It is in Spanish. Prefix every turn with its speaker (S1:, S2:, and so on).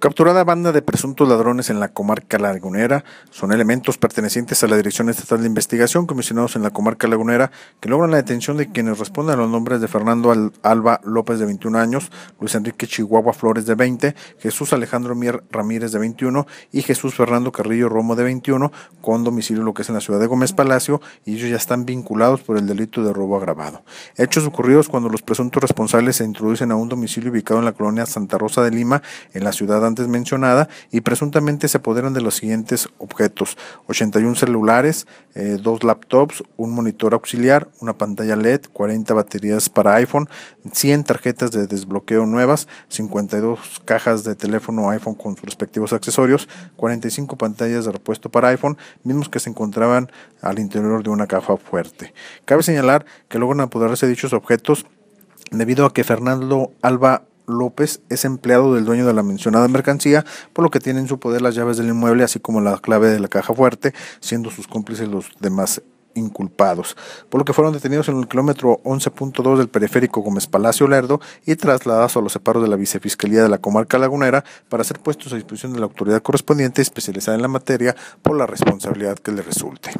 S1: Capturada banda de presuntos ladrones en la comarca lagunera son elementos pertenecientes a la Dirección Estatal de Investigación comisionados en la comarca lagunera que logran la detención de quienes responden a los nombres de Fernando Alba López de 21 años, Luis Enrique Chihuahua Flores de 20, Jesús Alejandro Mier Ramírez de 21 y Jesús Fernando Carrillo Romo de 21 con domicilio lo que es en la ciudad de Gómez Palacio y ellos ya están vinculados por el delito de robo agravado. Hechos ocurridos cuando los presuntos responsables se introducen a un domicilio ubicado en la colonia Santa Rosa de Lima en la ciudad de antes mencionada y presuntamente se apoderan de los siguientes objetos, 81 celulares, 2 eh, dos laptops, un monitor auxiliar, una pantalla LED, 40 baterías para iPhone, 100 tarjetas de desbloqueo nuevas, 52 cajas de teléfono iPhone con sus respectivos accesorios, 45 pantallas de repuesto para iPhone, mismos que se encontraban al interior de una caja fuerte. Cabe señalar que logran apoderarse de dichos objetos debido a que Fernando Alba López es empleado del dueño de la mencionada mercancía, por lo que tiene en su poder las llaves del inmueble, así como la clave de la caja fuerte, siendo sus cómplices los demás inculpados, por lo que fueron detenidos en el kilómetro 11.2 del periférico Gómez Palacio Lerdo y trasladados a los separos de la Vicefiscalía de la Comarca Lagunera para ser puestos a disposición de la autoridad correspondiente especializada en la materia por la responsabilidad que le resulte.